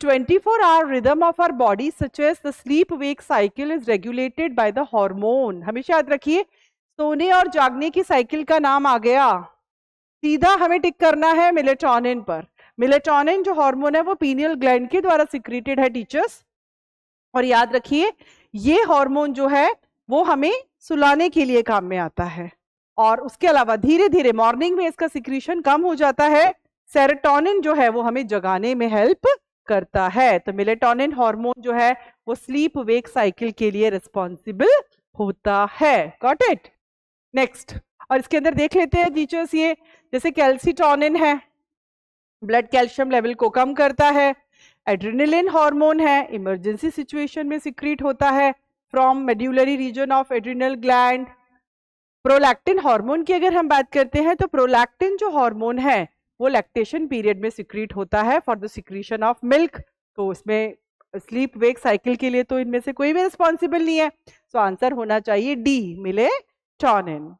24-hour rhythm of our body such as the sleep-wake cycle is regulated by the hormone. हमेशा याद रखिए सोने और जागने की साइकिल का नाम आ गया सीधा हमें टिक करना है मिलेटोनिन पर मिलेटोनिन जो हार्मोन है वो पीनियल ग्लैंड के द्वारा सिक्रेटेड है टीचर्स और याद रखिए ये हार्मोन जो है वो हमें सुलाने के लिए काम में आता है और उसके अलावा धीरे धीरे मॉर्निंग में इसका सिक्रीशन कम हो जाता है सेरेटोनिन जो है वो हमें जगाने में हेल्प करता है तो मिलेटोनिन हार्मोन जो है वो स्लीप वेक साइकिल के लिए रिस्पॉन्सिबल होता है गॉट इट नेक्स्ट और इसके अंदर देख लेते हैं टीचर्स ये जैसे कैल्सिटोनिन है ब्लड कैल्शियम लेवल को कम करता है एड्रीनलिन हार्मोन है इमरजेंसी सिचुएशन में सिक्रीट होता है from medullary region of adrenal gland prolactin hormone की अगर हम बात करते हैं तो प्रोलैक्टिन जो हार्मोन है वो लैक्टेशन पीरियड में सिक्रीट होता है for the secretion of milk तो उसमें स्लीप वेक साइकिल के लिए तो इनमें से कोई भी रिस्पॉन्सिबल नहीं है सो so आंसर होना चाहिए डी मिले टॉनिन